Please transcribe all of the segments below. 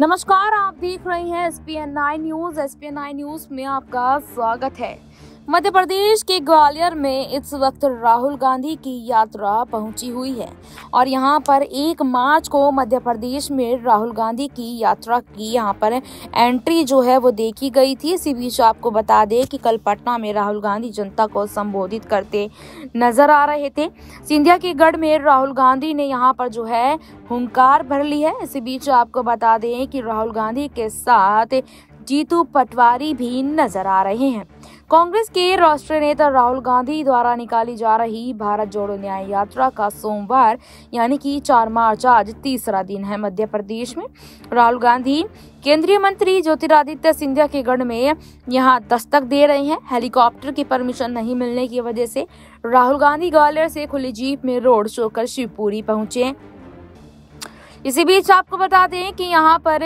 नमस्कार आप देख रहे हैं S P N nine news S P N nine news में आपका स्वागत है मध्य प्रदेश के ग्वालियर में इस वक्त राहुल गांधी की यात्रा पहुंची हुई है और यहां पर एक मार्च को मध्य प्रदेश में राहुल गांधी की यात्रा की यहां पर एंट्री जो है वो देखी गई थी इसी बीच आपको बता दें कि कल पटना में राहुल गांधी जनता को संबोधित करते नजर आ रहे थे सिंधिया के गढ़ में राहुल गांधी ने यहाँ पर जो है हंकार भर ली है इसी बीच आपको बता दें कि राहुल गांधी के साथ जीतू पटवारी भी नजर आ रहे हैं कांग्रेस के राष्ट्रीय नेता राहुल गांधी द्वारा निकाली जा रही भारत जोड़ो न्याय यात्रा का सोमवार यानी कि चार मार्च आज तीसरा दिन है मध्य प्रदेश में राहुल गांधी केंद्रीय मंत्री ज्योतिरादित्य सिंधिया के गढ़ में यहाँ दस्तक दे रहे हैं हेलीकॉप्टर की परमिशन नहीं मिलने की वजह से राहुल गांधी ग्वालियर से खुली जीप में रोड शो कर शिवपुरी पहुंचे इसी बीच आपको बता दें कि यहाँ पर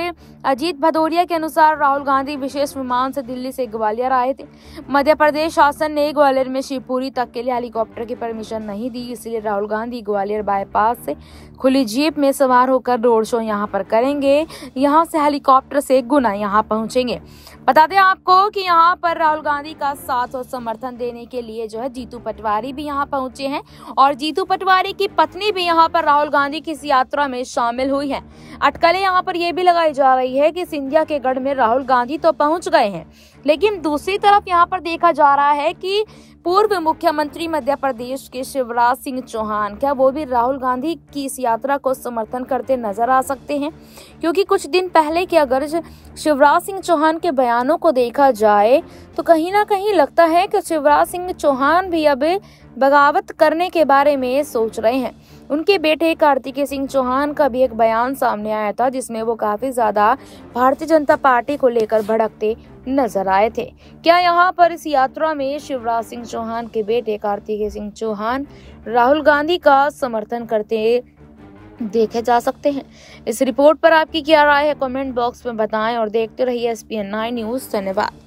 अजीत भदौरिया के अनुसार राहुल गांधी विशेष विमान से दिल्ली से ग्वालियर आए थे मध्य प्रदेश शासन ने ग्वालियर में शिवपुरी तक के लिए हेलीकॉप्टर की परमिशन नहीं दी इसलिए राहुल गांधी ग्वालियर बाईपास से खुली जीप में सवार होकर रोड शो यहाँ पर करेंगे यहाँ से हेलीकॉप्टर से गुना यहाँ पहुँचेंगे बता दें आपको कि यहाँ पर राहुल गांधी का साथ और समर्थन देने के लिए जो है जीतू पटवारी भी यहाँ पहुंचे हैं और जीतू पटवारी की पत्नी भी यहाँ पर राहुल गांधी की इस यात्रा में शामिल हुई है अटकलें यहाँ पर यह भी लगाई जा रही है है कि सिंधिया के गढ़ में राहुल गांधी तो पहुंच गए हैं लेकिन दूसरी तरफ यहाँ पर देखा जा रहा है कि पूर्व मुख्यमंत्री मध्य प्रदेश के शिवराज सिंह चौहान क्या वो भी राहुल गांधी की इस यात्रा को समर्थन करते नजर आ सकते हैं क्योंकि कुछ दिन पहले की अगर शिवराज सिंह चौहान के बयानों को देखा जाए तो कहीं ना कहीं लगता है कि शिवराज सिंह चौहान भी अब बगावत करने के बारे में सोच रहे हैं उनके बेटे कार्तिकेय सिंह चौहान का भी एक बयान सामने आया था जिसमें वो काफी ज्यादा भारतीय जनता पार्टी को लेकर भड़कते नजर आए थे क्या यहाँ पर इस यात्रा में शिवराज सिंह चौहान के बेटे कार्तिकेय सिंह चौहान राहुल गांधी का समर्थन करते देखे जा सकते हैं इस रिपोर्ट पर आपकी क्या राय है कमेंट बॉक्स में बताएं और देखते रहिए S P N nine news धन्यवाद